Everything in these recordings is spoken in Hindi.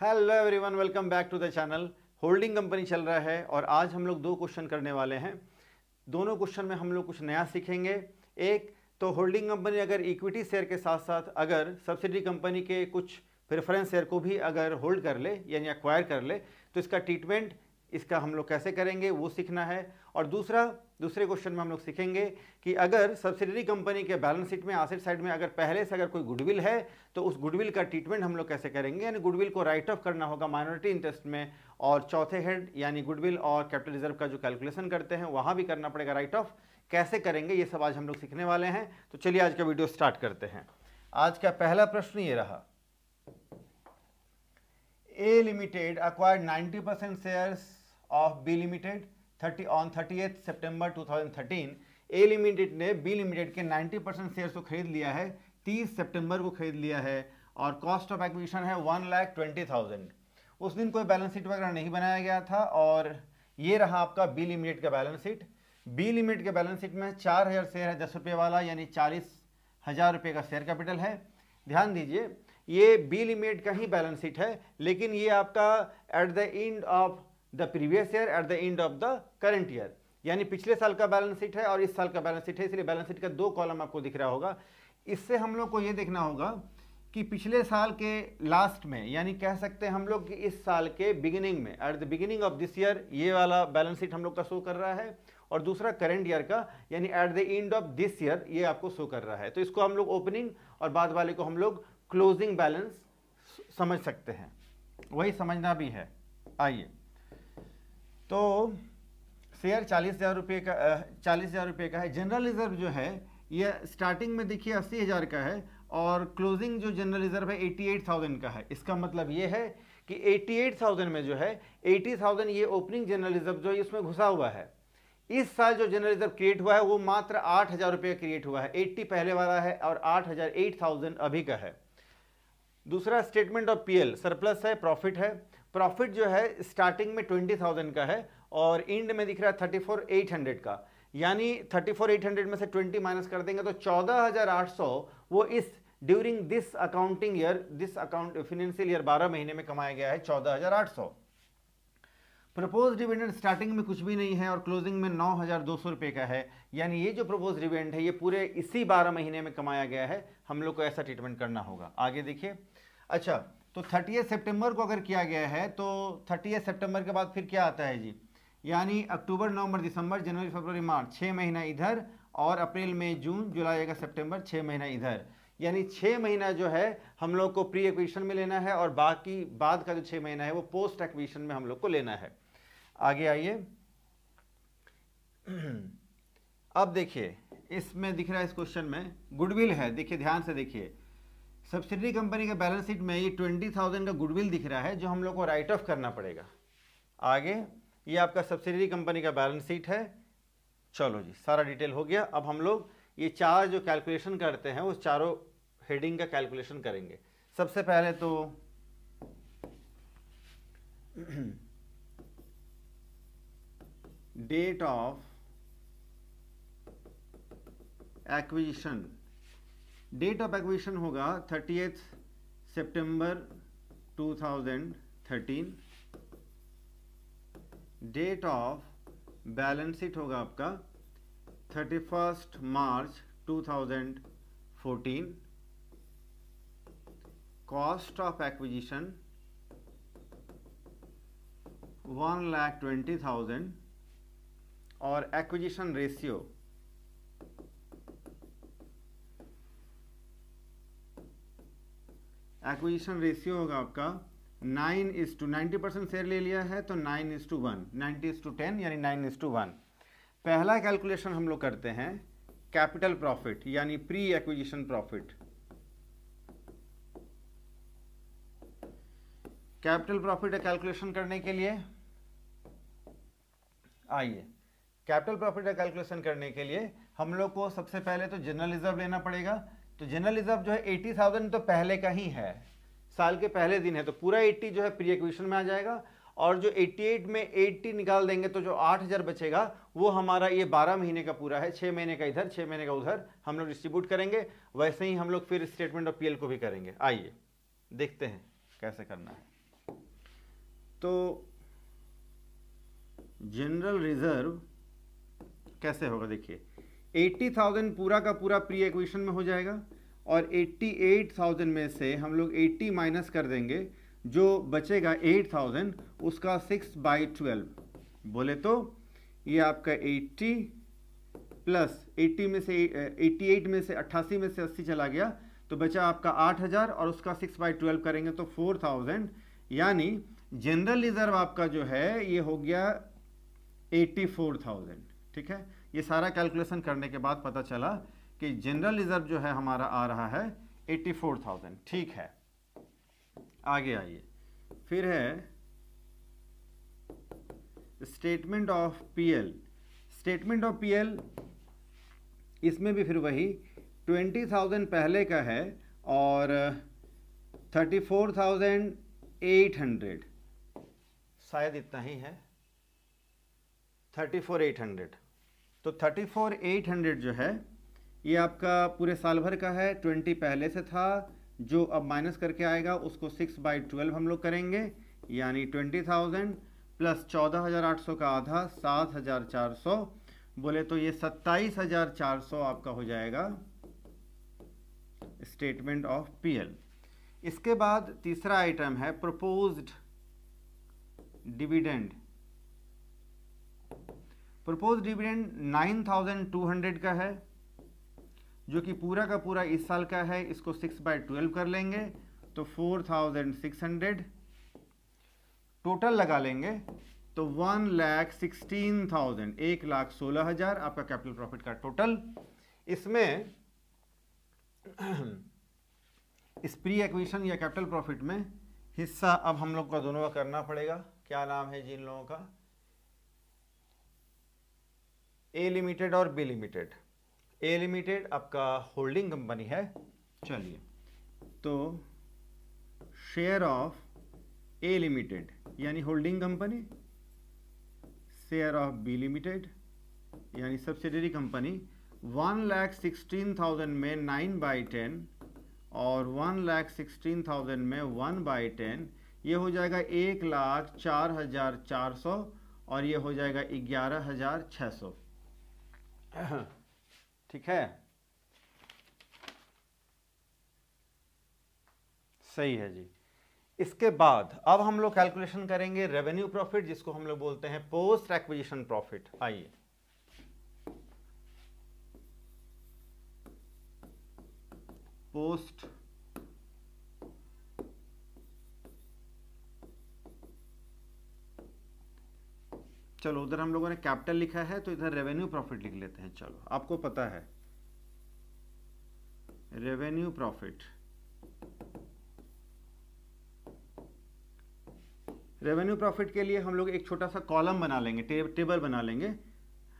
hello everyone welcome back to the channel holding company चल रहा है और आज हम लोग दो क्वेश्चन करने वाले हैं दोनों क्वेश्चन में हम लोग कुछ नया सीखेंगे एक तो होल्डिंग कंपनी अगर इक्विटी शेयर के साथ साथ अगर सब्सिडी कंपनी के कुछ प्रेफरेंस शेयर को भी अगर होल्ड कर ले यानी अक्वायर कर ले तो इसका ट्रीटमेंट इसका हम लोग कैसे करेंगे वो सीखना है और दूसरा दूसरे क्वेश्चन में हम लोग सीखेंगे कि अगर सब्सिडरी कंपनी के बैलेंस शीट में आसेट साइड में अगर पहले से अगर कोई गुडविल है तो उस गुडविल का ट्रीटमेंट हम लोग कैसे करेंगे यानी गुडविल को राइट ऑफ करना होगा माइनॉरिटी इंटरेस्ट में और चौथे हेड यानी गुडविल और कैपिटल रिजर्व का जो कैलकुलेशन करते हैं वहाँ भी करना पड़ेगा राइट ऑफ कैसे करेंगे ये सब आज हम लोग सीखने वाले हैं तो चलिए आज का वीडियो स्टार्ट करते हैं आज का पहला प्रश्न ये रहा A limited acquire 90% shares of B limited thirty on thirtieth September two thousand thirteen A limited ने बी लिमिटेड के नाइन्टी परसेंट शेयर्स को खरीद लिया है तीस सितंबर को खरीद लिया है और कॉस्ट ऑफ एक्विजिशन है वन लाख ट्वेंटी थाउजेंड उस दिन कोई बैलेंस शीट वगैरह नहीं बनाया गया था और ये रहा आपका बी लिमिटेड का बैलेंस शीट बी लिमिटेड के बैलेंस शीट में चार हज़ार शेयर है दस रुपये वाला यानी चालीस हज़ार रुपये का शेयर कैपिटल है ध्यान दीजिए ये बी लिमिटेड का ही बैलेंस शीट है लेकिन ये आपका at the end of the previous year at the end of the current year यानी पिछले साल का बैलेंस शीट है और इस साल का बैलेंस शीट है इसलिए बैलेंस शीट का दो कॉलम आपको दिख रहा होगा इससे हम लोग को ये देखना होगा कि पिछले साल के लास्ट में यानी कह सकते हैं हम लोग कि इस साल के बिगिनिंग में at the beginning of this year ये वाला बैलेंस शीट हम लोग का शो कर रहा है और दूसरा करंट ईयर का यानी at the end of this year ये आपको शो कर रहा है तो इसको हम लोग ओपनिंग और बाद वाले को हम लोग क्लोजिंग बैलेंस समझ सकते हैं वही समझना भी है आइए तो शेयर चालीस हज़ार रुपये का चालीस हज़ार रुपये का है जनरल रिजर्व जो है ये स्टार्टिंग में देखिए अस्सी हज़ार का है और क्लोजिंग जो जनरल रिजर्व है एट्टी एट थाउजेंड का है इसका मतलब ये है कि एट्टी एट थाउजेंड में जो है एटी थाउजेंड ये ओपनिंग जनरल रिजर्व जो है इसमें घुसा हुआ है इस साल जो जनरल रिजर्व क्रिएट हुआ है वो मात्र आठ हज़ार रुपये क्रिएट हुआ है एट्टी पहले वाला है और आठ हज़ार एट थाउजेंड अभी का है दूसरा स्टेटमेंट ऑफ पीएल सरप्लस है प्रॉफिट है प्रॉफिट जो है स्टार्टिंग में ट्वेंटी थाउजेंड का है और इंड में दिख रहा है थर्टी फोर एट हंड्रेड का यानी थर्टी फोर एट हंड्रेड में से ट्वेंटी माइनस कर देंगे तो चौदह हज़ार आठ सौ वो इस during this accounting year this account financial year बारह महीने में कमाया गया है चौदह हज़ार आठ सौ प्रपोज डिविडेंड स्टार्टिंग में कुछ भी नहीं है और क्लोजिंग में नौ हज़ार दो सौ रुपये का है यानी ये जो प्रपोज डिविडेंड है ये पूरे इसी बारह महीने में कमाया गया है हम लोग को ऐसा ट्रीटमेंट करना होगा आगे देखिए अच्छा तो थर्टी सितंबर को अगर किया गया है तो थर्टी सितंबर के बाद फिर क्या आता है जी यानी अक्टूबर नवंबर दिसंबर जनवरी फरवरी मार्च छः महीना इधर और अप्रैल मई जून जुलाई अगस्त सितंबर छः महीना इधर यानी छः महीना जो है हम लोग को प्री एक्विशन में लेना है और बाकी बाद का जो छः महीना है वो पोस्ट एक्विशन में हम लोग को लेना है आगे आइए अब देखिए इसमें दिख रहा है इस क्वेश्चन में गुडविल है देखिए ध्यान से देखिए सब्सिडरी कंपनी के बैलेंस शीट में ये ट्वेंटी थाउजेंड का गुडविल दिख रहा है जो हम लोग को राइट ऑफ करना पड़ेगा आगे ये आपका सब्सिडरी कंपनी का बैलेंस शीट है चलो जी सारा डिटेल हो गया अब हम लोग ये चार जो कैलकुलेशन करते हैं उस चारों हेडिंग का कैलकुलेशन करेंगे सबसे पहले तो date of acquisition date of acquisition होगा थर्टी सितंबर 2013 डेट ऑफ बैलेंस शीट होगा आपका first March 2014 cost of acquisition one lakh twenty thousand और एक्विजिशन रेशियो एक्विजिशन रेशियो होगा आपका nine is to ninety percent share ले लिया है तो nine is to one ninety is to ten यानी नाइन इज टू वन पहला कैलकुलेशन हम लोग करते हैं कैपिटल प्रॉफिट यानी pre acquisition profit capital profit का कैलकुलेशन करने के लिए आइए कैपिटल प्रॉफिट का कैलकुलेशन करने के लिए हम लोग को सबसे पहले तो जनरल रिजर्व लेना पड़ेगा तो जनरल रिजर्व जो है एटी थाउजेंड तो पहले का ही है साल के पहले दिन है तो पूरा एट्टी जो है प्री एक्विशन में आ जाएगा और जो 88 में 80 निकाल देंगे तो जो 8000 बचेगा वो हमारा ये 12 महीने का पूरा है 6 महीने का इधर 6 महीने का उधर हम लोग डिस्ट्रीब्यूट करेंगे वैसे ही हम लोग फिर स्टेटमेंट ऑफ पीएल को भी करेंगे आइए देखते हैं कैसे करना है तो जनरल रिजर्व कैसे होगा देखिए एट्टी थाउजेंड पूरा का पूरा प्री एक्विशन में हो जाएगा और एट्टी एट थाउजेंड में से हम लोग एट्टी माइनस कर देंगे जो बचेगा एट थाउजेंड उसका सिक्स बाई ट्वेल्व बोले तो ये आपका एट्टी प्लस एट्टी में से एट्टी एट में से अट्ठासी में से अस्सी चला गया तो बचा आपका आठ हज़ार और उसका सिक्स बाई ट्वेल्व करेंगे तो फोर थाउजेंड यानी जनरल रिजर्व आपका जो है ये हो गया एट्टी फोर थाउजेंड ठीक है ये सारा कैलकुलेशन करने के बाद पता चला कि जनरल रिजर्व जो है हमारा आ रहा है 84,000 ठीक है आगे आइए फिर है statement of PL statement of PL इसमें भी फिर वही 20,000 पहले का है और 34,800 शायद इतना ही है 34,800 तो थर्टी फोर एट हंड्रेड जो है ये आपका पूरे साल भर का है ट्वेंटी पहले से था जो अब माइनस करके आएगा उसको सिक्स बाई ट्वेल्व हम लोग करेंगे यानी ट्वेंटी थाउजेंड प्लस चौदह हज़ार आठ सौ का आधा सात हज़ार चार सौ बोले तो ये सत्ताईस हज़ार चार सौ आपका हो जाएगा स्टेटमेंट ऑफ पीएल इसके बाद तीसरा आइटम है प्रपोज्ड डिविडेंड प्रपोज डिविडेंड 9200 का है जो कि पूरा का पूरा इस साल का है इसको सिक्स बाय ट्वेल्व कर लेंगे तो four thousand six hundred total लगा लेंगे तो वन लैख सिक्सटीन थाउजेंड एक लाख सोलह हज़ार आपका कैपिटल प्रॉफिट का टोटल इसमें इस प्री एक्विशन या कैपिटल प्रॉफिट में हिस्सा अब हम लोग का दोनों का करना पड़ेगा क्या नाम है जिन लोगों का ए लिमिटेड और बी लिमिटेड ए लिमिटेड आपका होल्डिंग कंपनी है चलिए तो शेयर ऑफ ए लिमिटेड यानी holding company share of B limited यानी subsidiary company one lakh sixteen thousand में नाइन बाई टेन और वन लैख सिक्सटीन थाउजेंड में वन बाई टेन ये हो जाएगा एक लाख चार हज़ार चार सौ और ये हो जाएगा ग्यारह हज़ार छः सौ ठीक है सही है जी इसके बाद अब हम लोग कैलकुलेशन करेंगे रेवेन्यू प्रॉफिट जिसको हम लोग बोलते हैं पोस्ट एक्विजिशन प्रॉफिट आइए पोस्ट चलो उधर हम लोगों ने कैपिटल लिखा है तो इधर रेवेन्यू प्रॉफिट लिख लेते हैं चलो आपको पता है रेवेन्यू प्रॉफिट रेवेन्यू प्रॉफिट के लिए हम लोग एक छोटा सा कॉलम बना लेंगे टे, टेबल बना लेंगे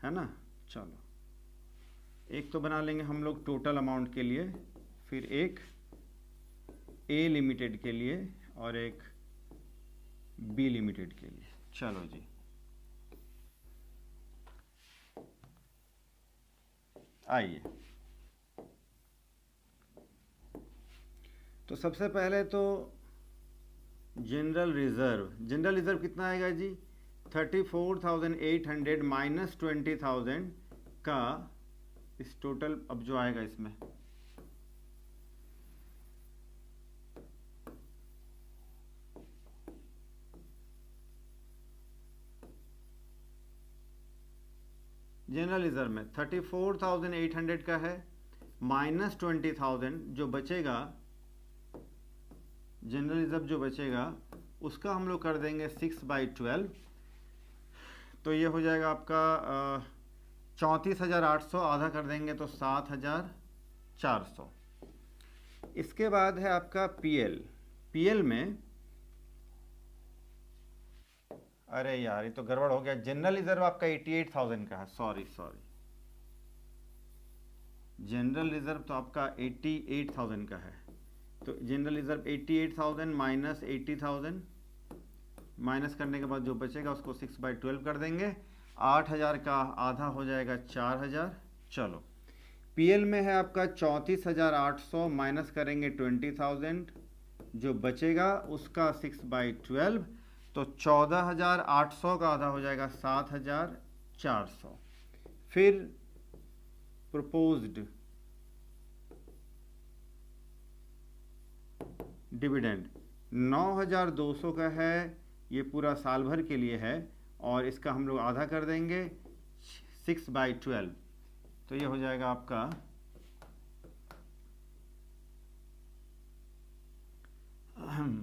है ना चलो एक तो बना लेंगे हम लोग टोटल अमाउंट के लिए फिर एक ए लिमिटेड के लिए और एक बी लिमिटेड के लिए चलो जी आइए तो सबसे पहले तो जनरल रिज़र्व जनरल रिज़र्व कितना आएगा जी thirty four thousand eight hundred minus twenty thousand का इस टोटल अब जो आएगा इसमें जर्नलिज्म में thirty four thousand eight hundred का है माइनस ट्वेंटी थाउजेंड जो बचेगा जर्नलिज्म जो बचेगा उसका हम लोग कर देंगे सिक्स बाई ट्वेल्व तो ये हो जाएगा आपका चौंतीस हज़ार आठ सौ आधा कर देंगे तो सात हज़ार चार सौ इसके बाद है आपका पीएल पीएल में अरे यार ये तो गड़बड़ हो गया जनरल रिजर्व आपका 88,000 का है सॉरी सॉरी जनरल रिजर्व तो आपका 88,000 का है तो जनरल रिजर्व 88,000 माइनस 80,000 माइनस करने के बाद जो बचेगा उसको 6 बाई ट्वेल्व कर देंगे 8,000 का आधा हो जाएगा 4,000 चलो पीएल में है आपका 34,800 माइनस करेंगे 20,000 जो बचेगा उसका सिक्स बाई ट्वेल्व तो चौदह हज़ार आठ सौ का आधा हो जाएगा सात हज़ार चार सौ फिर प्रपोज्ड डिविडेंड नौ हज़ार दो सौ का है ये पूरा साल भर के लिए है और इसका हम लोग आधा कर देंगे सिक्स बाई ट्वेल्व तो ये हो जाएगा आपका अहम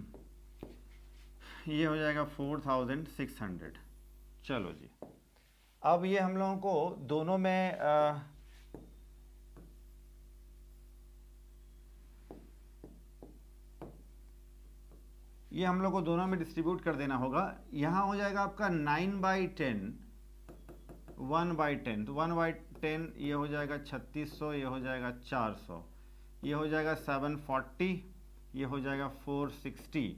ये हो जाएगा फोर थाउजेंड सिक्स हंड्रेड चलो जी अब ये हम लोगों को दोनों में आ, ये हम लोग को दोनों में डिस्ट्रीब्यूट कर देना होगा यहाँ हो जाएगा आपका nine by ten one by ten तो वन बाई टेन ये हो जाएगा छत्तीस सौ ये हो जाएगा चार सौ ये हो जाएगा सेवन फोर्टी ये हो जाएगा फोर सिक्सटी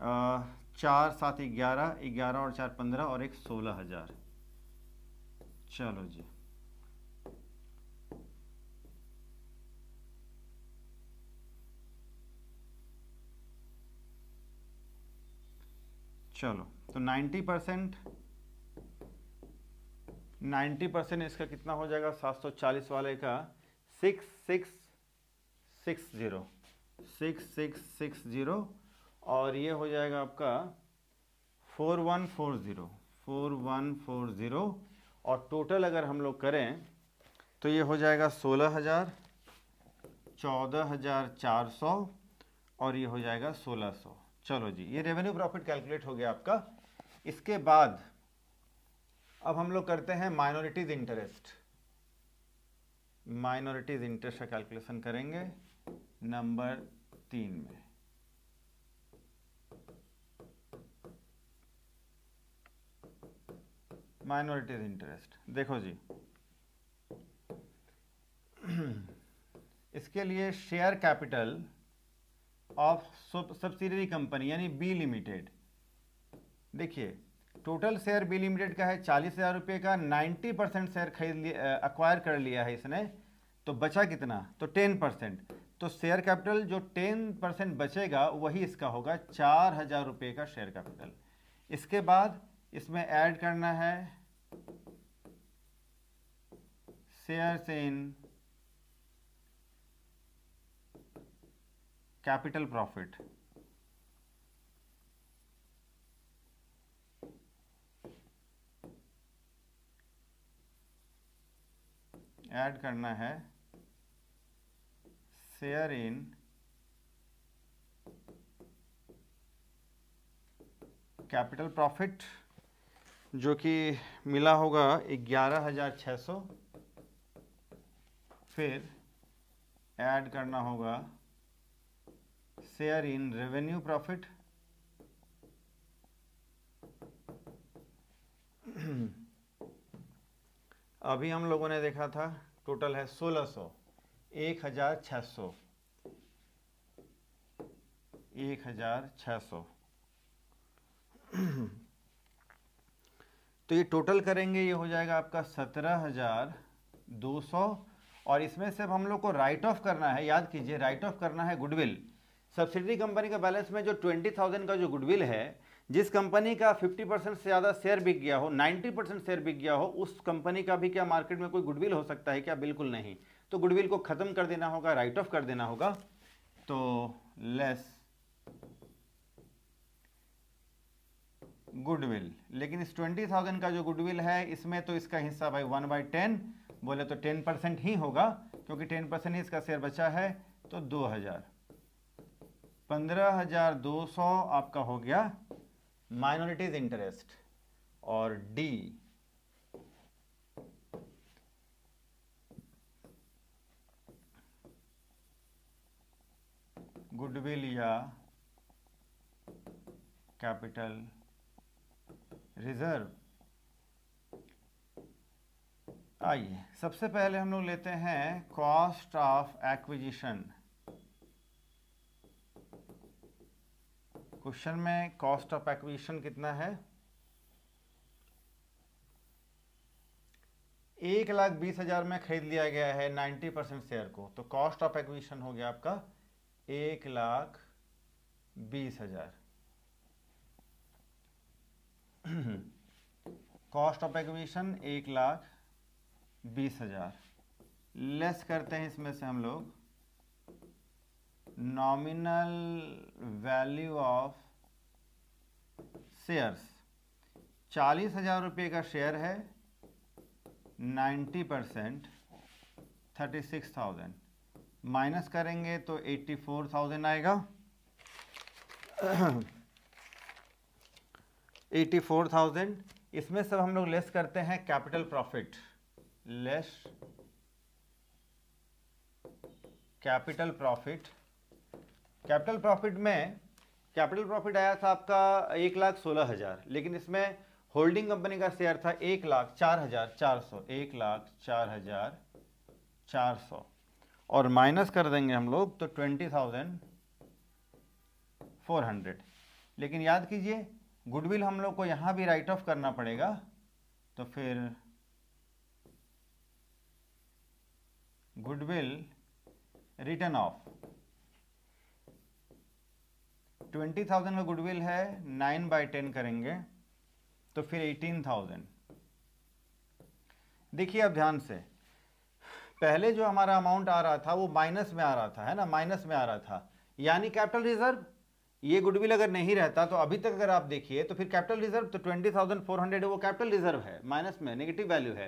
चार सात ग्यारह ग्यारह और चार पंद्रह और एक सोलह हजार चलो जी चलो तो नाइन्टी परसेंट नाइन्टी परसेंट इसका कितना हो जाएगा सात सौ चालीस वाले का six six six zero six six six zero और ये हो जाएगा आपका four one four zero four one four zero और टोटल अगर हम लोग करें तो ये हो जाएगा सोलह हज़ार चौदह हज़ार चार सौ और ये हो जाएगा सोलह सौ चलो जी ये रेवेन्यू प्रॉफिट कैलकुलेट हो गया आपका इसके बाद अब हम लोग करते हैं माइनॉरिटीज़ इंटरेस्ट माइनॉरिटीज़ इंटरेस्ट का कैलकुलेशन करेंगे नंबर तीन में माइनॉरिटीज इंटरेस्ट देखो जी इसके लिए share capital of subsidiary company यानी बी लिमिटेड देखिए टोटल शेयर बी लिमिटेड का है चालीस हज़ार रुपये का नाइन्टी परसेंट शेयर खरीद लिया अक्वायर कर लिया है इसने तो बचा कितना तो टेन परसेंट तो शेयर कैपिटल जो टेन परसेंट बचेगा वही इसका होगा चार हज़ार रुपये का शेयर कैपिटल इसके बाद इसमें ऐड करना है shares in capital profit add करना है शेयर इन कैपिटल प्रॉफिट जो कि मिला होगा ग्यारह हजार छ सौ फिर ऐड करना होगा शेयर इन रेवेन्यू प्रॉफिट अभी हम लोगों ने देखा था टोटल है 1600 सौ एक हजार छ सौ एक हजार छ सौ तो ये टोटल करेंगे ये हो जाएगा आपका सत्रह हज़ार दो सौ और इसमें से हम लोग को राइट ऑफ करना है याद कीजिए राइट ऑफ करना है गुडविल सब्सिडी कंपनी का बैलेंस में जो ट्वेंटी थाउजेंड का जो गुडविल है जिस कंपनी का फिफ्टी परसेंट से ज़्यादा शेयर बिक गया हो नाइन्टी परसेंट शेयर बिक गया हो उस कंपनी का भी क्या मार्केट में कोई गुडविल हो सकता है क्या बिल्कुल नहीं तो गुडविल को ख़त्म कर देना होगा राइट ऑफ कर देना होगा तो लेस गुडविल लेकिन इस ट्वेंटी थाउजेंड का जो गुडविल है इसमें तो इसका हिस्सा भाई वन बाई टेन बोले तो टेन परसेंट ही होगा क्योंकि टेन परसेंट ही इसका शेयर बचा है तो दो हज़ार पंद्रह हज़ार दो सौ आपका हो गया माइनॉरिटीज इंटरेस्ट और डी गुडविल या कैपिटल रिजर्व आइए सबसे पहले हम लोग लेते हैं कॉस्ट ऑफ एक्विजिशन क्वेश्चन में कॉस्ट ऑफ एक्विजिशन कितना है एक लाख बीस हजार में खरीद लिया गया है नाइन्टी परसेंट शेयर को तो कॉस्ट ऑफ एक्विजिशन हो गया आपका एक लाख बीस हजार कॉस्ट ऑफ एक्विजिशन एक लाख बीस हजार लेस करते हैं इसमें से हम लोग नॉमिनल वैल्यू ऑफ शेयर्स चालीस हजार रुपये का शेयर है ninety percent thirty six thousand minus करेंगे तो एट्टी फोर थाउजेंड आएगा एटी फोर थाउजेंड इसमें सब हम लोग लेस करते हैं capital profit less capital profit capital profit में कैपिटल प्रॉफिट आया था आपका एक लाख सोलह हज़ार लेकिन इसमें होल्डिंग कंपनी का शेयर था एक लाख चार हज़ार चार सौ एक लाख चार हज़ार चार सौ और माइनस कर देंगे हम लोग तो ट्वेंटी थाउजेंड फोर हंड्रेड लेकिन याद कीजिए गुडविल हम लोग को यहाँ भी राइट ऑफ करना पड़ेगा तो फिर goodwill return of twenty thousand का गुडविल है नाइन बाई टेन करेंगे तो फिर एटीन थाउजेंड देखिए अब ध्यान से पहले जो हमारा अमाउंट आ रहा था वो माइनस में आ रहा था है ना माइनस में आ रहा था यानी कैपिटल रिजर्व ये गुडविल अगर नहीं रहता तो अभी तक अगर आप देखिए तो फिर कैपिटल रिजर्व तो ट्वेंटी थाउजेंड फोर हंड्रेड वो कैपिटल रिजर्व है माइनस में नेगेटिव वैल्यू है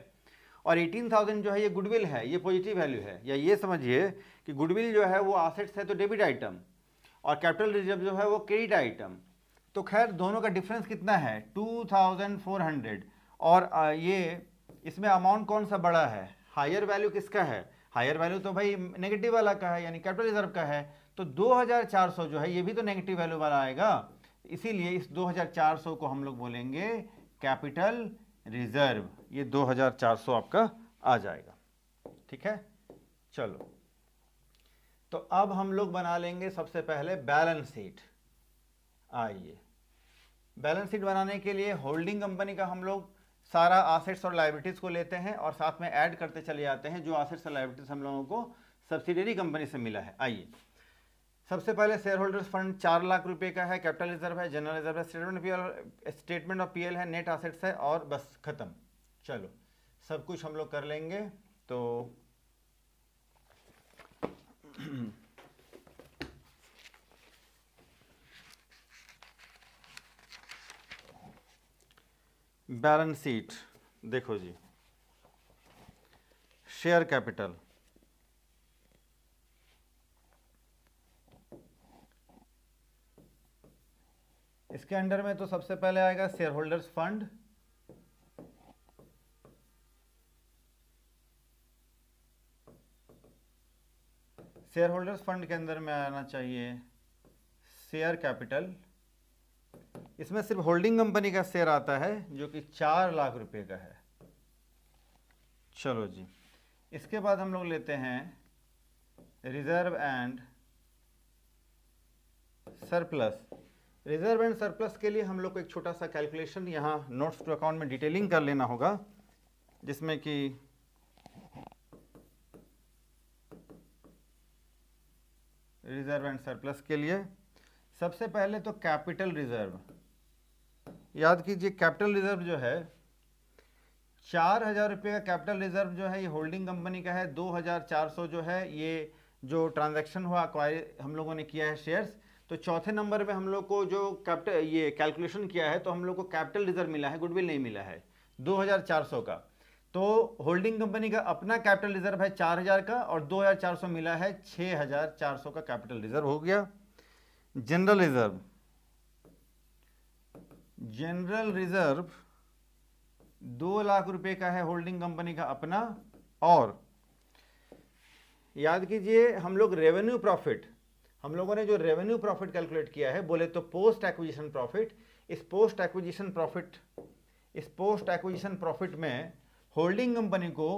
और एटीन थाउजेंड जो है ये गुडविल है ये पॉजिटिव वैल्यू है या ये समझिए कि गुडविल जो है वो आसेट्स है तो डेबिट आइटम और कैपिटल रिजर्व जो है वो क्रेडिट आइटम तो खैर दोनों का डिफरेंस कितना है टू थाउजेंड फोर हंड्रेड और ये इसमें अमाउंट कौन सा बड़ा है हायर वैल्यू किसका है हायर वैल्यू तो भाई नेगेटिव वाला का है यानी कैपिटल रिजर्व का है तो 2400 जो है ये भी तो नेगेटिव वैल्यू वाला आएगा इसीलिए इस 2400 को हम लोग बोलेंगे कैपिटल रिजर्व ये 2400 आपका आ जाएगा ठीक है चलो तो अब हम लोग बना लेंगे सबसे पहले बैलेंस शीट आइए बैलेंस शीट बनाने के लिए होल्डिंग कंपनी का हम लोग सारा आसेट्स और लाइब्रिटीज को लेते हैं और साथ में ऐड करते चले जाते हैं जो आसेट्स और लाइब्रिटीज हम लोगों को सब्सिडरी कंपनी से मिला है आइए सबसे पहले शेयर होल्डर्स फंड चार लाख रुपए का है कैपिटल रिजर्व है जनरल रिजर्व है statement P statement of PL है नेट आसेट्स है और बस खत्म चलो सब कुछ हम लोग कर लेंगे तो बैलेंस शीट देखो जी शेयर कैपिटल इसके अंडर में तो सबसे पहले आएगा share holders fund share holders fund के अंदर में आना चाहिए शेयर कैपिटल इसमें सिर्फ होल्डिंग कंपनी का शेयर आता है जो कि चार लाख रुपए का है चलो जी इसके बाद हम लोग लेते हैं reserve and surplus reserve and surplus के लिए हम लोग को एक छोटा सा कैलकुलेशन यहाँ नोट्स टू अकाउंट में डिटेलिंग कर लेना होगा जिसमें कि रिजर्व एंड सरप्लस के लिए सबसे पहले तो कैपिटल रिजर्व याद कीजिए कैपिटल रिजर्व जो है चार हज़ार रुपये का कैपिटल रिजर्व जो है ये होल्डिंग कंपनी का है दो हज़ार चार सौ जो है ये जो ट्रांजैक्शन हुआ अक्वायरी हम लोगों ने किया है शेयर्स तो चौथे नंबर पे हम लोग को जो कैपिटल ये कैलकुलेशन किया है तो हम लोग को कैपिटल रिजर्व मिला है गुडविल नहीं मिला है 2400 का तो होल्डिंग कंपनी का अपना कैपिटल रिजर्व है 4000 का और 2400 मिला है 6400 का कैपिटल रिजर्व हो गया जनरल रिजर्व जनरल रिजर्व दो लाख रुपए का है होल्डिंग कंपनी का अपना और याद कीजिए हम लोग रेवेन्यू प्रॉफिट हम लोगों ने जो रेवेन्यू प्रॉफिट कैलकुलेट किया है बोले तो पोस्ट एक्विजिशन प्रॉफिट इस पोस्ट एक्विजिशन प्रॉफिट इस पोस्ट एक्विजिशन प्रॉफिट में होल्डिंग कंपनी को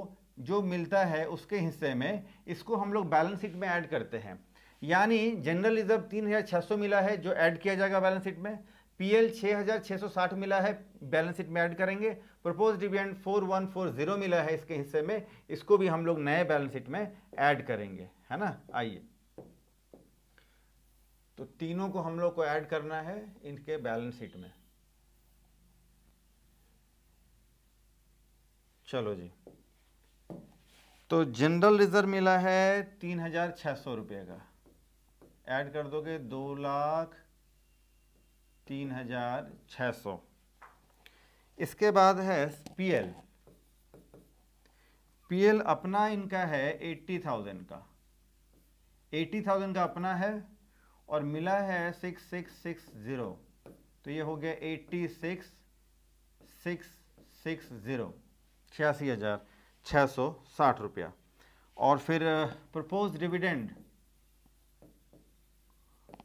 जो मिलता है उसके हिस्से में इसको हम लोग बैलेंस शीट में ऐड करते हैं यानी जनरल रिजर्व तीन हज़ार छः सौ मिला है जो ऐड किया जाएगा बैलेंस शीट में पी एल छः हज़ार छः सौ साठ मिला है बैलेंस शीट में ऐड करेंगे propose dividend four one four zero मिला है इसके हिस्से में इसको भी हम लोग नए बैलेंस शीट में ऐड करेंगे है ना आइए तो तीनों को हम लोग को ऐड करना है इनके बैलेंस शीट में चलो जी तो जनरल रिजर्व मिला है तीन हजार छह सौ रुपये का ऐड कर दोगे दो लाख तीन हजार छः सौ इसके बाद है पीएल पीएल अपना इनका है एट्टी थाउजेंड का एट्टी थाउजेंड का अपना है और मिला है सिक्स सिक्स सिक्स ज़ीरो तो ये हो गया eighty six six six zero छियासी हज़ार छः सौ साठ रुपया और फिर प्रपोज डिविडेंड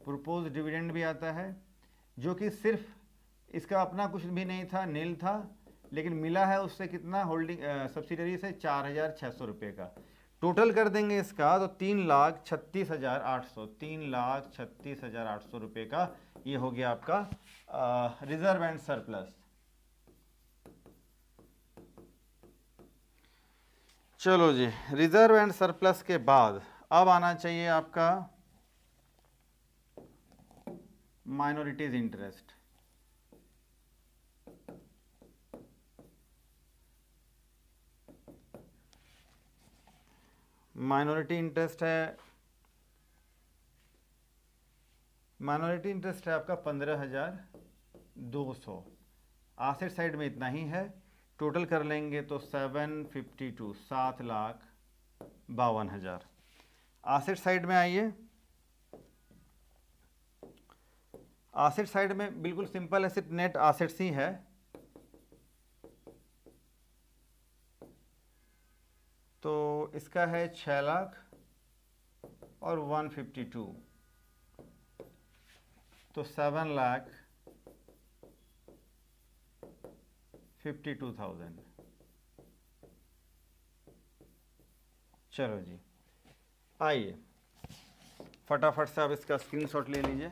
प्रपोज डिविडेंड भी आता है जो कि सिर्फ इसका अपना कुछ भी नहीं था नील था लेकिन मिला है उससे कितना होल्डिंग सब्सिडरी से चार हज़ार छः सौ रुपये का टोटल कर देंगे इसका तो तीन लाख छत्तीस हज़ार आठ सौ तीन लाख छत्तीस हज़ार आठ सौ रुपये का ये हो गया आपका रिजर्व एंड सरप्लस चलो जी रिजर्व एंड सरप्लस के बाद अब आना चाहिए आपका माइनॉरिटीज इंटरेस्ट माइनॉरिटी इंटरेस्ट है माइनॉरिटी इंटरेस्ट है आपका पंद्रह हज़ार दो सौ आसेट साइड में इतना ही है टोटल कर लेंगे तो सेवन फिफ्टी टू सात लाख बावन हज़ार आसेट साइड में आइए आसेट साइड में बिल्कुल सिंपल है सिर्फ नेट आसेट्स ही है तो इसका है छ लाख और वन फिफ्टी टू तो seven lakh fifty two thousand चलो जी आइए फटाफट से आप इसका स्क्रीनशॉट ले लीजिए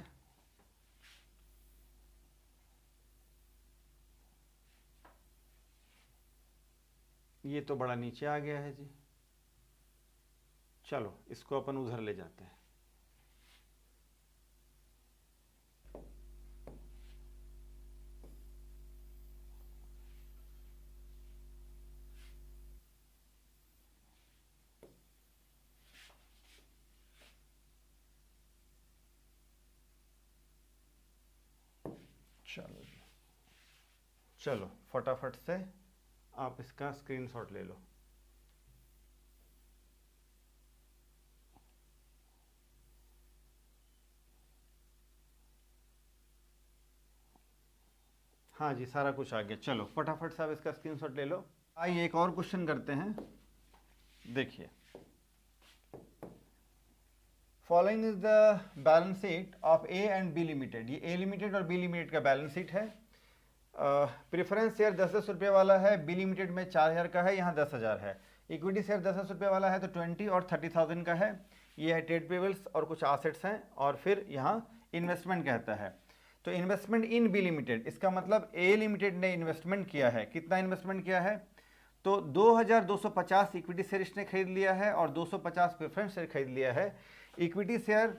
ये तो बड़ा नीचे आ गया है जी चलो इसको अपन उधर ले जाते हैं चलो जी चलो फटाफट से आप इसका स्क्रीनशॉट ले लो हाँ जी सारा कुछ आ गया चलो फटाफट साहब इसका स्क्रीनशॉट ले लो आइए एक और क्वेश्चन करते हैं देखिए following is the balance sheet of A and B limited ये ए लिमिटेड और बी लिमिटेड का बैलेंस शीट है प्रेफरेंस शेयर दस दस रुपये वाला है बी लिमिटेड में चार हज़ार का है यहाँ दस हज़ार है इक्विटी शेयर दस दस रुपये वाला है तो ट्वेंटी और थर्टी थाउजेंड का है ये है ट्रेड पेबल्स और कुछ आसेट्स हैं और फिर यहाँ इन्वेस्टमेंट कहता है तो इन्वेस्टमेंट इन बी लिमिटेड इसका मतलब ए लिमिटेड ने इन्वेस्टमेंट किया है कितना इन्वेस्टमेंट किया है तो 2250 इक्विटी शेयर इसने खरीद लिया है और 250 प्रेफरेंस शेयर खरीद लिया है इक्विटी शेयर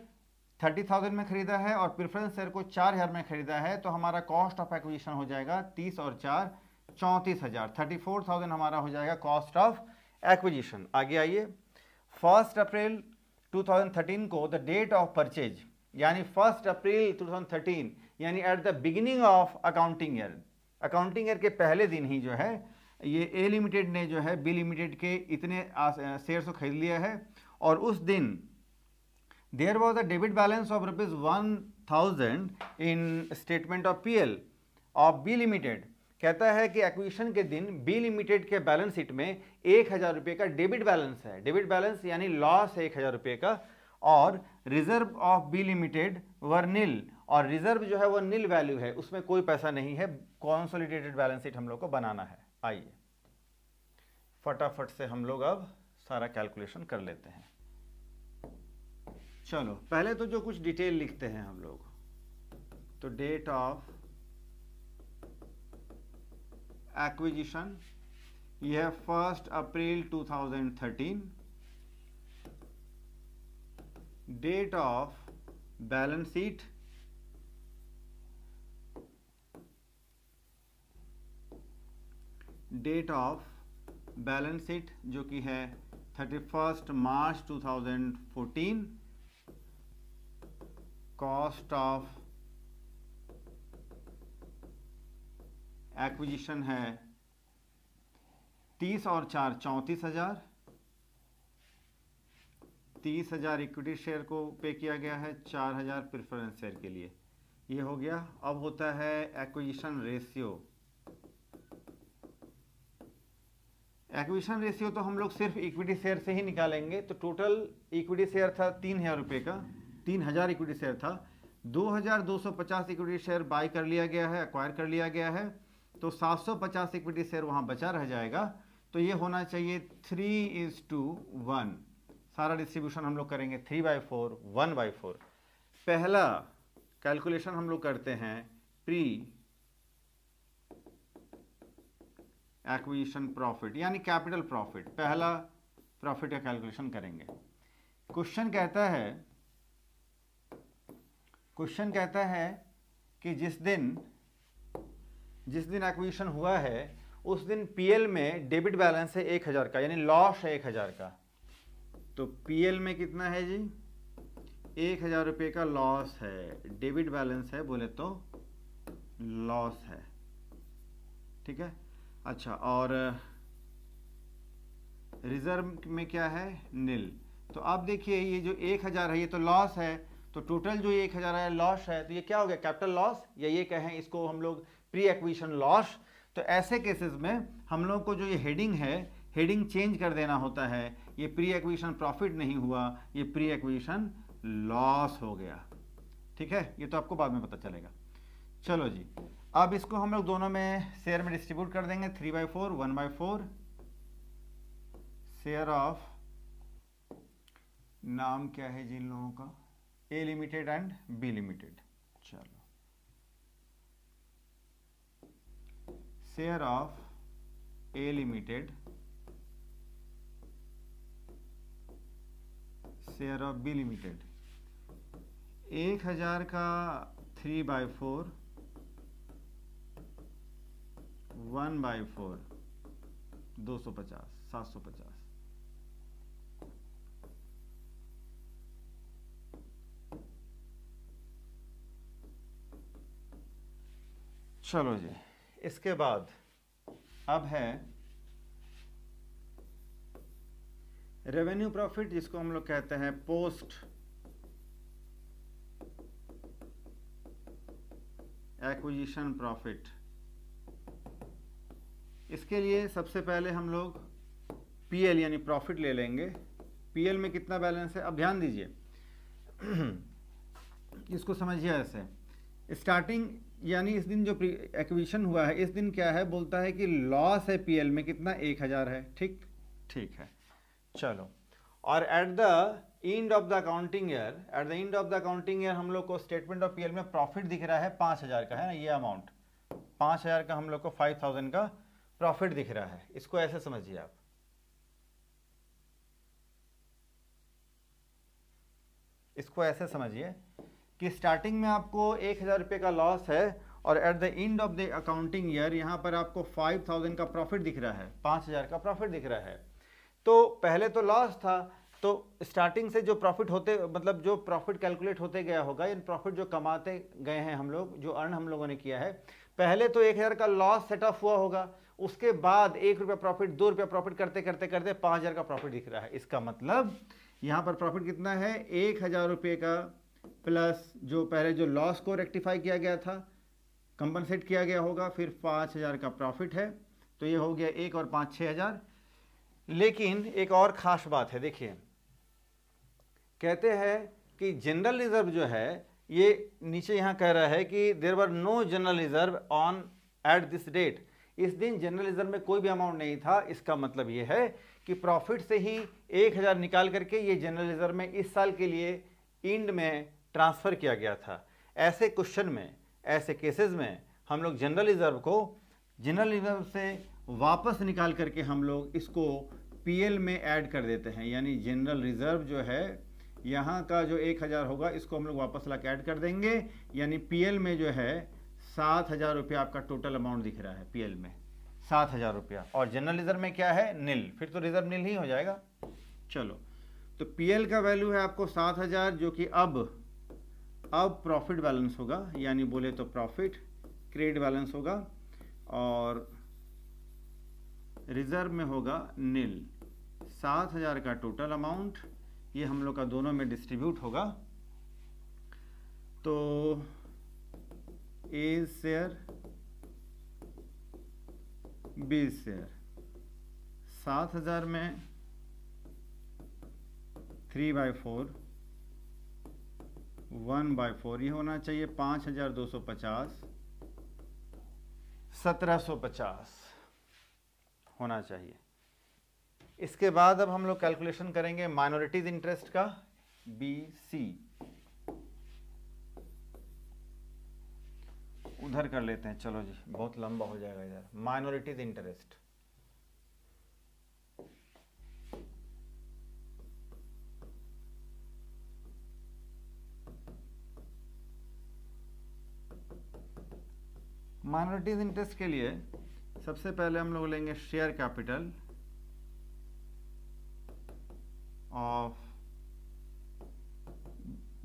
30,000 में खरीदा है और प्रेफरेंस शेयर को 4000 में खरीदा है तो हमारा कॉस्ट ऑफ एक्विजिशन हो जाएगा 30 और चार चौंतीस हज़ार थर्टी फोर थाउजेंड हमारा हो जाएगा कॉस्ट ऑफ एक्विजिशन आगे आइए फर्स्ट अप्रैल 2013 को द डेट ऑफ परचेज यानी फर्स्ट अप्रैल 2013 यानी at the beginning of accounting year accounting year के पहले दिन ही जो है ये ए लिमिटेड ने जो है बी लिमिटेड के इतने शेयर्स को खरीद लिया है और उस दिन there was a debit balance of rupees one thousand in statement of P L of B limited कहता है कि एक्विजिशन के दिन बी लिमिटेड के बैलेंस शीट में एक हज़ार रुपये का डेबिट बैलेंस है डेबिट बैलेंस यानी लॉस है एक हज़ार रुपये का और reserve of B limited were और रिजर्व जो है वो नील वैल्यू है उसमें कोई पैसा नहीं है कॉन्सोलिडेटेड बैलेंस शीट हम लोग को बनाना है आइए फटाफट से हम लोग अब सारा कैलकुलेशन कर लेते हैं चलो पहले तो जो कुछ डिटेल लिखते हैं हम लोग तो डेट ऑफ एक्विजिशन यह है first April 2013 date of balance sheet date of balance sheet जो कि है thirty first March two thousand fourteen cost of acquisition है तीस और चार चौंतीस हजार तीस हजार इक्विटी शेयर को पे किया गया है चार हजार प्रिफरेंस शेयर के लिए ये हो गया अब होता है एक्विजिशन रेशियो एक्विशन रेशियो तो हम लोग सिर्फ इक्विटी शेयर से ही निकालेंगे तो टोटल इक्विटी शेयर था तीन हज़ार रुपये का तीन हज़ार इक्विटी शेयर था दो हज़ार दो सौ पचास इक्विटी शेयर बाय कर लिया गया है एक्वायर कर लिया गया है तो सात सौ पचास इक्विटी शेयर वहाँ बचा रह जाएगा तो ये होना चाहिए थ्री इज टू वन सारा डिस्ट्रीब्यूशन हम लोग करेंगे three by four one by four पहला कैलकुलेशन हम लोग करते हैं प्री एक्विजिशन प्रॉफिट यानी कैपिटल प्रॉफिट पहला प्रॉफिट का कैलकुलेशन करेंगे क्वेश्चन कहता है क्वेश्चन कहता है कि जिस दिन जिस दिन एक्विजिशन हुआ है उस दिन पीएल में डेबिट बैलेंस है एक हज़ार का यानी लॉस है एक हज़ार का तो पीएल में कितना है जी एक हज़ार रुपये का लॉस है डेबिट बैलेंस है बोले तो लॉस है ठीक है अच्छा और रिज़र्व में क्या है नील तो आप देखिए ये जो एक हज़ार है ये तो लॉस है तो टोटल जो एक हज़ार है लॉस है तो ये क्या हो गया कैपिटल लॉस या ये कहें इसको हम लोग प्री एक्विशन लॉस तो ऐसे केसेस में हम लोग को जो ये हेडिंग है हेडिंग चेंज कर देना होता है ये प्री एक्विशन प्रॉफिट नहीं हुआ ये प्री एक्विशन लॉस हो गया ठीक है ये तो आपको बाद में पता चलेगा चलो जी अब इसको हम लोग दोनों में शेयर में डिस्ट्रीब्यूट कर देंगे three by four one by four share of नाम क्या है जिन लोगों का A limited and B limited चलो share of A limited share of B limited एक हजार का three by four one by four दो सौ पचास सात सौ पचास चलो जी इसके बाद अब है रेवेन्यू प्रॉफिट जिसको हम लोग कहते हैं पोस्ट एक्विजिशन प्रॉफिट इसके लिए सबसे पहले हम लोग पी एल यानी प्रॉफिट ले लेंगे पी एल में कितना बैलेंस है अब ध्यान दीजिए इसको समझिए ऐसे स्टार्टिंग यानी इस दिन जो एक्विशन हुआ है इस दिन क्या है बोलता है कि लॉस है पीएल में कितना एक हज़ार है ठीक ठीक है चलो और at the end of the accounting year at the end of the accounting year हम लोग को स्टेटमेंट ऑफ पीएल में प्रॉफिट दिख रहा है पाँच हज़ार का है ना ये अमाउंट पाँच हज़ार का हम लोग को फाइव थाउजेंड का प्रॉफिट दिख रहा है इसको ऐसे समझिए आप इसको ऐसे समझिए कि स्टार्टिंग में आपको एक हज़ार रुपये का लॉस है और at the end of the accounting year यहां पर आपको फाइव थाउजेंड का प्रॉफिट दिख रहा है पांच हज़ार का प्रॉफिट दिख रहा है तो पहले तो लॉस था तो स्टार्टिंग से जो प्रॉफिट होते मतलब जो प्रॉफिट कैलकुलेट होते गया होगा इन प्रॉफिट जो कमाते गए हैं हम लोग जो अर्न हम लोगों ने किया है पहले तो एक हज़ार का लॉस सेटअप हुआ होगा उसके बाद एक रुपया प्रॉफिट दो रुपया प्रॉफिट करते करते करते पाँच हज़ार का प्रॉफिट दिख रहा है इसका मतलब यहाँ पर प्रॉफिट कितना है एक हज़ार रुपये का प्लस जो पहले जो लॉस को रेक्टिफाई किया गया था कंपनसेट किया गया होगा फिर पाँच हज़ार का प्रॉफिट है तो ये हो गया एक और पाँच छः हज़ार लेकिन एक और ख़ास बात है देखिए कहते हैं कि जनरल रिजर्व जो है ये नीचे यहाँ कह रहा है कि there were no general reserve on at this date इस दिन जर्नलिज्म में कोई भी अमाउंट नहीं था इसका मतलब ये है कि प्रॉफिट से ही एक हज़ार निकाल करके ये जर्नलिज्म में इस साल के लिए इंड में ट्रांसफ़र किया गया था ऐसे क्वेश्चन में ऐसे केसेस में हम लोग जनरल रिजर्व को जनरल रिजर्व से वापस निकाल करके हम लोग इसको पीएल में ऐड कर देते हैं यानी जनरल रिजर्व जो है यहाँ का जो एक हज़ार होगा इसको हम लोग वापस ला के ऐड कर देंगे यानी पीएल में जो है सात हज़ार रुपया आपका टोटल अमाउंट दिख रहा है पीएल में सात हज़ार रुपया और जनरल रिजर्व में क्या है नील फिर तो रिजर्व नील ही हो जाएगा चलो तो पीएल का वैल्यू है आपको सात हज़ार जो कि अब अब प्रॉफिट बैलेंस होगा यानी बोले तो प्रॉफिट क्रेडिट बैलेंस होगा और रिजर्व में होगा नील सात हज़ार का टोटल अमाउंट ये हम लोग का दोनों में डिस्ट्रीब्यूट होगा तो ए शेयर बी शेयर सात हजार में three by four one by four ये होना चाहिए पाँच हजार दो सौ पचास सत्रह सौ पचास होना चाहिए इसके बाद अब हम लोग कैलकुलेशन करेंगे माइनॉरिटीज इंटरेस्ट का बी सी उधर कर लेते हैं चलो जी बहुत लंबा हो जाएगा इधर माइनॉरिटीज इंटरेस्ट माइनॉरिटीज इंटरेस्ट के लिए सबसे पहले हम लोग लेंगे share capital of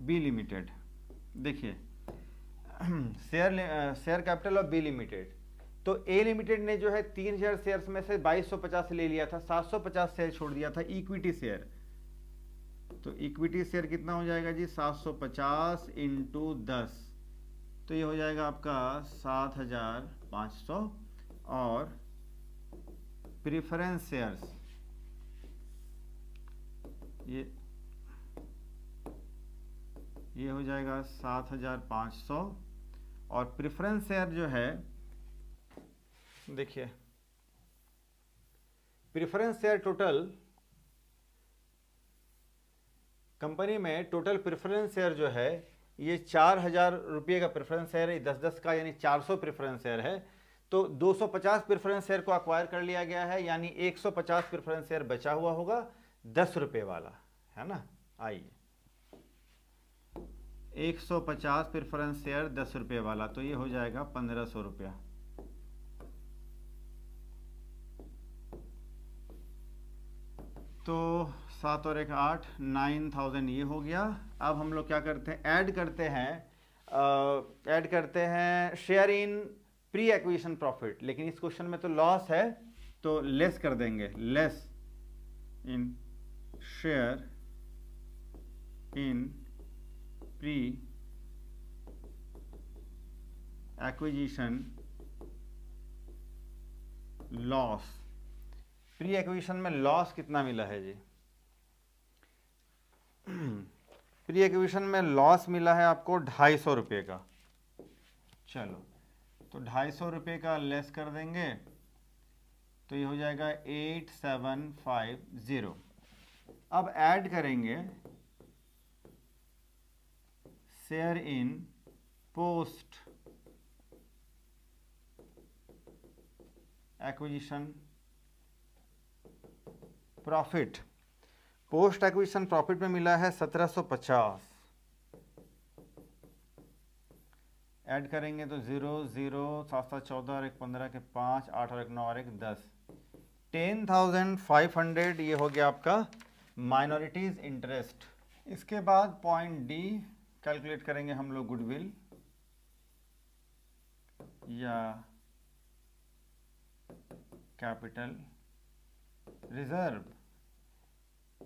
B limited देखिए share share capital of B limited तो ए लिमिटेड ने जो है तीन हजार शेयर में से 2250 ले लिया था 750 शेयर छोड़ दिया था इक्विटी शेयर तो इक्विटी शेयर कितना हो जाएगा जी 750 इंटू दस तो ये हो जाएगा आपका 7500 और प्रिफरेंस शेयर्स ये ये हो जाएगा सात हजार पांच सौ और प्रेफरेंस शेयर जो है देखिए प्रिफरेंस शेयर टोटल कंपनी में टोटल प्रिफरेंस शेयर जो है ये चार हज़ार रुपये का प्रिफरेंस शेयर है दस दस का यानी चार सौ प्रिफरेंस शेयर है तो दो सौ पचास प्रेफरेंस शेयर को अक्वायर कर लिया गया है यानी एक सौ पचास प्रिफरेंस शेयर बचा हुआ होगा दस रुपये वाला है ना आइए 150 प्रेफरेंस शेयर दस रुपये वाला तो ये हो जाएगा पंद्रह सौ रुपया तो सात और एक आठ नाइन थाउजेंड ये हो गया अब हम लोग क्या करते हैं ऐड करते हैं ऐड करते हैं share in pre acquisition profit लेकिन इस क्वेश्चन में तो लॉस है तो लेस कर देंगे less in share in pre acquisition loss pre acquisition में लॉस कितना मिला है जी प्री एक्विजिशन में लॉस मिला है आपको ढाई सौ रुपये का चलो तो ढाई सौ रुपये का लेस कर देंगे तो ये हो जाएगा एट सेवन फाइव ज़ीरो अब ऐड करेंगे share in post acquisition profit post acquisition profit में मिला है 1750 ऐड करेंगे तो ज़ीरो ज़ीरो सात सात चौदह और एक पंद्रह के पाँच आठ और एक नौ और एक दस टेन थाउजेंड फाइव हंड्रेड ये हो गया आपका माइनॉरिटीज़ इंटरेस्ट इसके बाद पॉइंट डी कैलकुलेट करेंगे हम लोग गुडविल या कैपिटल रिजर्व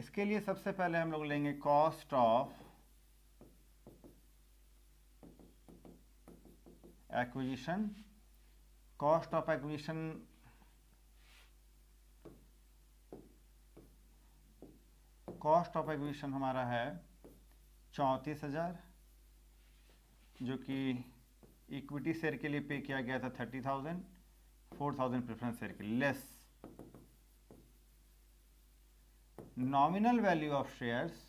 इसके लिए सबसे पहले हम लोग लेंगे cost of acquisition cost of acquisition cost of acquisition हमारा है चौंतीस हज़ार जो कि इक्विटी शेयर के लिए पे किया गया था thirty thousand four thousand preference share के लिए less nominal value of shares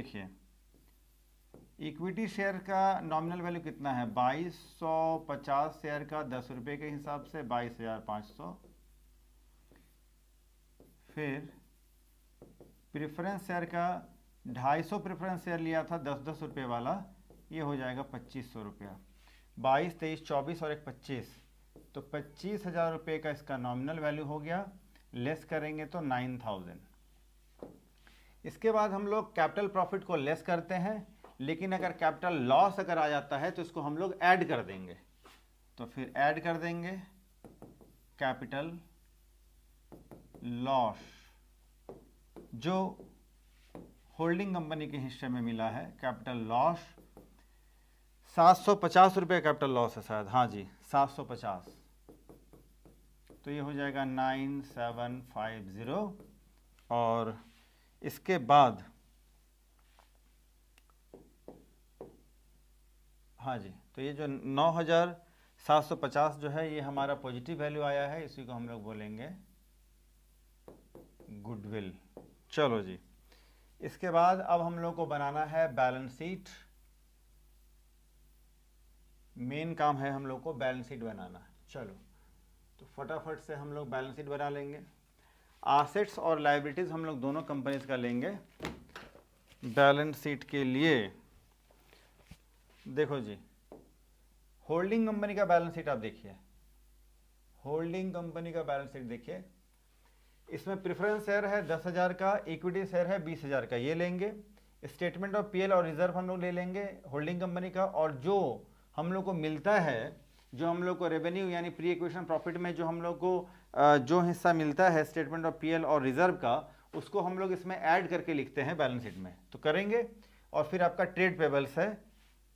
देखिए इक्विटी शेयर का नॉमिनल वैल्यू कितना है बाईस सौ पचास शेयर का दस रुपये के हिसाब से बाईस हज़ार पाँच सौ फिर प्रेफरेंस शेयर का ढाई सौ प्रेफरेंस शेयर लिया था दस दस रुपये वाला ये हो जाएगा पच्चीस सौ रुपया बाईस तेईस चौबीस और एक पच्चीस तो पच्चीस हज़ार रुपये का इसका नॉमिनल वैल्यू हो गया लेस करेंगे तो नाइन थाउजेंड इसके बाद हम लोग कैपिटल प्रॉफिट को लेस करते हैं लेकिन अगर कैपिटल लॉस अगर आ जाता है तो इसको हम लोग ऐड कर देंगे तो फिर ऐड कर देंगे कैपिटल लॉस जो होल्डिंग कंपनी के हिस्से में मिला है कैपिटल लॉस सात सौ पचास रुपये कैपिटल लॉस है शायद हाँ जी सात सौ पचास तो ये हो जाएगा नाइन सेवन फाइव ज़ीरो और इसके बाद हाँ जी तो ये जो नौ हज़ार सात सौ पचास जो है ये हमारा पॉजिटिव वैल्यू आया है इसी को हम लोग बोलेंगे गुडविल चलो जी इसके बाद अब हम लोग को बनाना है बैलेंस शीट मेन काम है हम लोग को बैलेंस शीट बनाना चलो तो फटाफट से हम लोग बैलेंस शीट बना लेंगे आसेट्स और लाइब्रिटीज हम लोग दोनों कंपनीज का लेंगे बैलेंस शीट के लिए देखो जी होल्डिंग कंपनी का बैलेंस शीट आप देखिए होल्डिंग कंपनी का बैलेंस शीट देखिए इसमें प्रेफरेंस शेयर है दस हज़ार का इक्विटी शेयर है बीस हज़ार का ये लेंगे स्टेटमेंट ऑफ पीएल और रिजर्व हम लोग ले लेंगे होल्डिंग कंपनी का और जो हम लोग को मिलता है जो हम लोग को रेवेन्यू यानी प्री इक्वेशन प्रॉफिट में जो हम लोग को जो हिस्सा मिलता है स्टेटमेंट ऑफ पी और रिजर्व का उसको हम लोग इसमें ऐड करके लिखते हैं बैलेंस शीट में तो करेंगे और फिर आपका ट्रेड पेबल्स है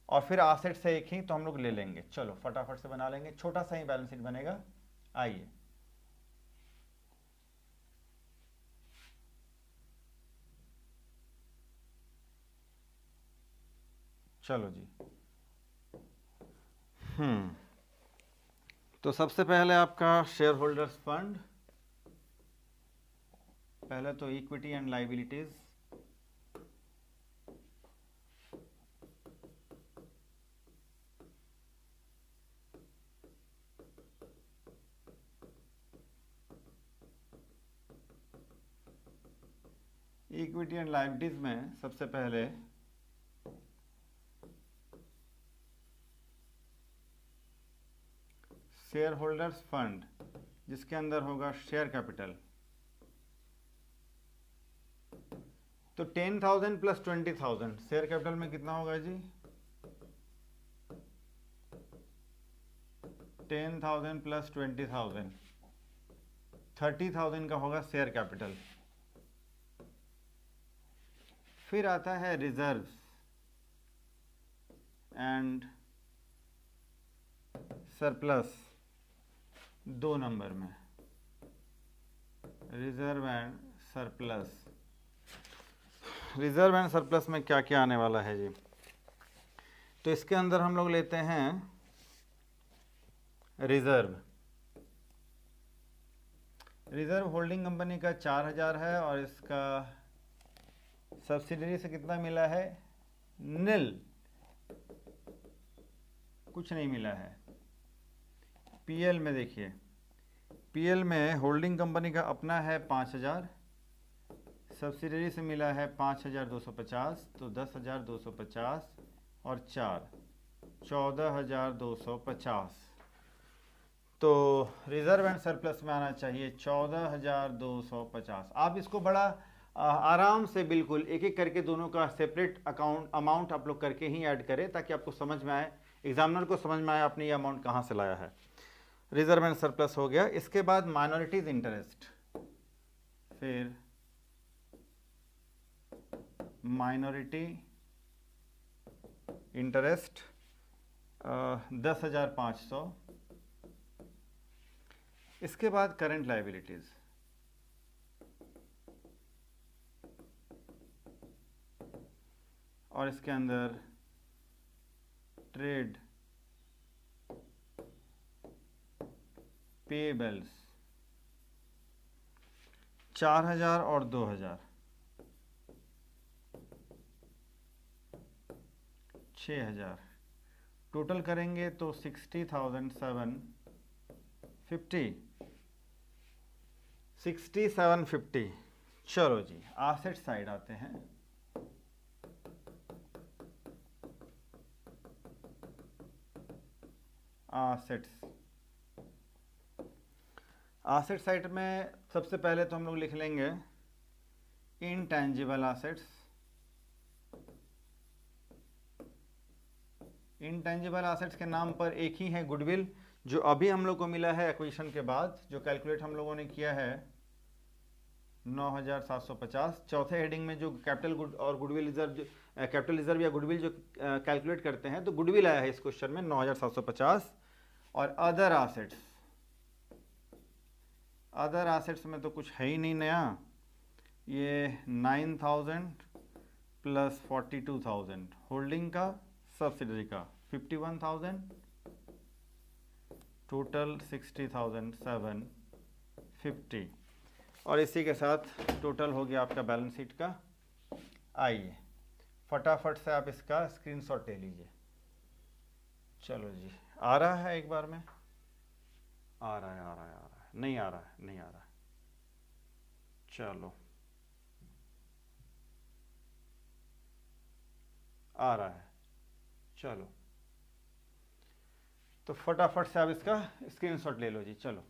और फिर आसेट्स है एक ही तो हम लोग ले लेंगे चलो फटाफट से बना लेंगे छोटा सा ही बैलेंस शीट बनेगा आइए चलो जी हम्म तो सबसे पहले आपका शेयर होल्डर्स फंड पहले तो equity and liabilities equity and liabilities में सबसे पहले शेयर होल्डर्स फंड जिसके अंदर होगा शेयर कैपिटल तो ten thousand plus twenty thousand share capital में कितना होगा जी ten thousand plus twenty thousand thirty thousand का होगा शेयर कैपिटल फिर आता है रिजर्व्स एंड सरप्लस दो नंबर में reserve and surplus reserve and surplus में क्या क्या आने वाला है जी तो इसके अंदर हम लोग लेते हैं रिजर्व रिजर्व होल्डिंग कंपनी का चार हज़ार है और इसका सब्सिडरी से कितना मिला है निल कुछ नहीं मिला है पीएल में देखिए पीएल में होल्डिंग कंपनी का अपना है पाँच हज़ार सब्सिडरी से मिला है पाँच हज़ार दो सौ पचास तो दस हज़ार दो सौ पचास और चार चौदह हज़ार दो सौ पचास तो रिज़र्व एंड सरप्लस में आना चाहिए चौदह हज़ार दो सौ पचास आप इसको बड़ा आराम से बिल्कुल एक एक करके दोनों का सेपरेट अकाउंट अमाउंट आप लोग करके ही ऐड करें ताकि आपको समझ में आए एग्जामिनर को समझ में आए आपने ये अमाउंट कहाँ से लाया है रिजर्व एंड सरप्लस हो गया इसके बाद माइनॉरिटीज इंटरेस्ट फिर माइनॉरिटी इंटरेस्ट दस हजार पाँच सौ इसके बाद करंट लाइबिलिटीज और इसके अंदर ट्रेड पेबल्स चार हजार और दो हजार छ हजार टोटल करेंगे तो sixty thousand seven fifty sixty seven fifty चलो जी आसेट साइड आते हैं आसेट्स एसेट साइड में सबसे पहले तो हम लोग लिख लेंगे इनटेंजिबल आसेट्स इनटेंजिबल आसेट्स के नाम पर एक ही है गुडविल जो अभी हम लोग को मिला है एक्विशन के बाद जो कैलकुलेट हम लोगों ने किया है 9750 चौथे हेडिंग में जो कैपिटल गुड और गुडविल रिजर्व कैपिटल रिजर्व या गुडविल जो कैलकुलेट करते हैं तो गुडविल आया है इस क्वेश्चन में 9750 और अदर आसेट्स अदर एसेट्स में तो कुछ है ही नहीं नया ये nine thousand plus forty two thousand holding का सब्सिडरी का fifty one thousand total sixty thousand seven fifty और इसी के साथ टोटल हो गया आपका बैलेंस शीट का आइए फटाफट से आप इसका स्क्रीनशॉट ले लीजिए चलो जी आ रहा है एक बार में आ रहा है आ रहा है नहीं आ रहा है नहीं आ रहा है चलो आ रहा है चलो तो फटाफट से आप इसका स्क्रीनशॉट ले लो जी चलो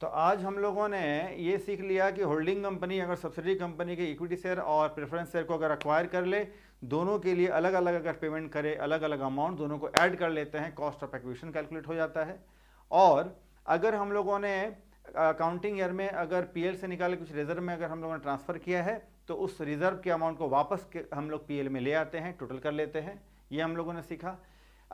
तो आज हम लोगों ने ये सीख लिया कि होल्डिंग कंपनी अगर सब्सिडी कंपनी के इक्विटी शेयर और प्रेफरेंस शेयर को अगर अक्वायर कर ले दोनों के लिए अलग अलग अगर पेमेंट करे अलग अलग अमाउंट दोनों को ऐड कर लेते हैं कॉस्ट ऑफ एक्विशन कैलकुलेट हो जाता है और अगर हम लोगों ने अकाउंटिंग ईयर में अगर पीएल से निकाले कुछ रिजर्व में अगर हम लोगों ने ट्रांसफ़र किया है तो उस रिजर्व के अमाउंट को वापस हम लोग पीएल में ले आते हैं टोटल कर लेते हैं ये हम लोगों ने सीखा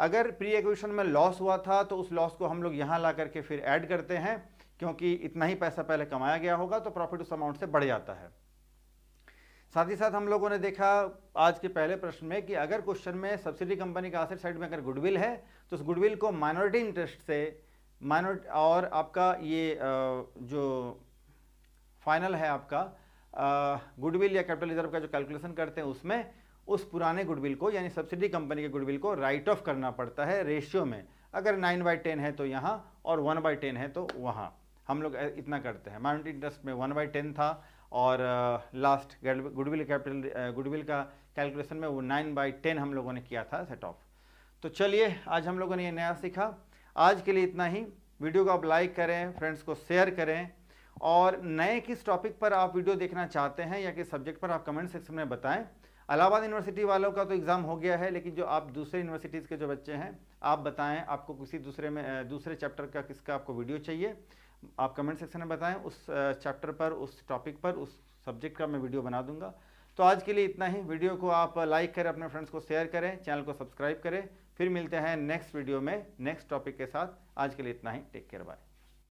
अगर प्री एक्विशन में लॉस हुआ था तो उस लॉस को हम लोग यहाँ ला करके फिर ऐड करते हैं क्योंकि इतना ही पैसा पहले कमाया गया होगा तो प्रॉफिट उस अमाउंट से बढ़ जाता है साथ ही साथ हम लोगों ने देखा आज के पहले प्रश्न में कि अगर क्वेश्चन में सब्सिडी कंपनी का आसिड साइड में अगर गुडविल है तो उस गुडविल को माइनॉरिटी इंटरेस्ट से माइनोर और आपका ये जो फाइनल है आपका गुडविल या कैपिटल रिजर्व का जो कैलकुलेशन करते हैं उसमें उस पुराने गुडविल को यानी सब्सिडी कंपनी के गुडविल को राइट ऑफ करना पड़ता है रेशियो में अगर नाइन बाई टेन है तो यहाँ और वन बाई टेन है तो वहाँ हम लोग इतना करते हैं माइनोरिटी इंटरेस्ट में वन बाई टेन था और लास्ट गुडविल कैपिटल गुडविल का कैलकुलेशन में वो नाइन बाई टेन हम लोगों ने किया था सेट ऑफ तो चलिए आज हम लोगों ने ये नया सीखा आज के लिए इतना ही वीडियो को आप लाइक करें फ्रेंड्स को शेयर करें और नए किस टॉपिक पर आप वीडियो देखना चाहते हैं या किस सब्जेक्ट पर आप कमेंट सेक्शन में बताएं अलाहाबाद यूनिवर्सिटी वालों का तो एग्ज़ाम हो गया है लेकिन जो आप दूसरे यूनिवर्सिटीज़ के जो बच्चे हैं आप बताएं आपको किसी दूसरे में दूसरे चैप्टर का किसका आपको वीडियो चाहिए आप कमेंट सेक्शन में बताएँ उस चैप्टर पर उस टॉपिक पर उस सब्जेक्ट का मैं वीडियो बना दूंगा तो आज के लिए इतना ही वीडियो को आप लाइक करें अपने फ्रेंड्स को शेयर करें चैनल को सब्सक्राइब करें फिर मिलते हैं नेक्स्ट वीडियो में नेक्स्ट टॉपिक के साथ आज के लिए इतना ही टेक केयर बाय